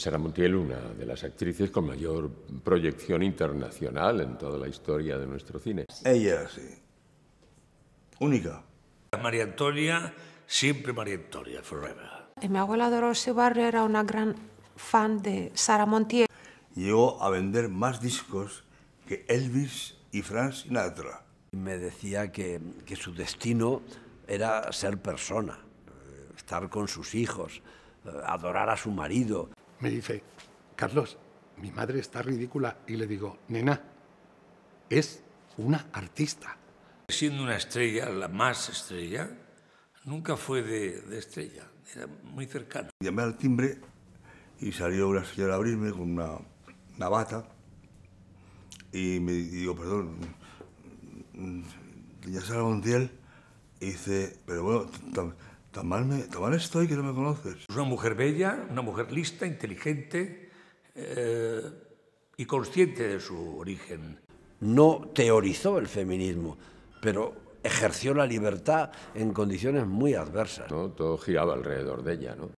Sara Montiel, una de las actrices con mayor proyección internacional en toda la historia de nuestro cine. Ella, sí. Única. María Antonia, siempre María Antonia, forever. mi abuela Dolores Barrio era una gran fan de Sara Montiel. Llegó a vender más discos que Elvis y Frank Sinatra. Me decía que su destino era ser persona, eh, estar con sus hijos, eh, adorar a su marido me dice, Carlos, mi madre está ridícula. Y le digo, nena, es una artista. Siendo una estrella, la más estrella, nunca fue de, estrella, era muy cercana. Llamé al timbre y salió una señora a abrirme con una, navata y me digo, perdón, ¿ya Sara Montiel, y dice, pero bueno, Tan estoy que no me conoces. Es una mujer bella, una mujer lista, inteligente eh, y consciente de su origen. No teorizó el feminismo, pero ejerció la libertad en condiciones muy adversas. todo giraba alrededor de ella, ¿no?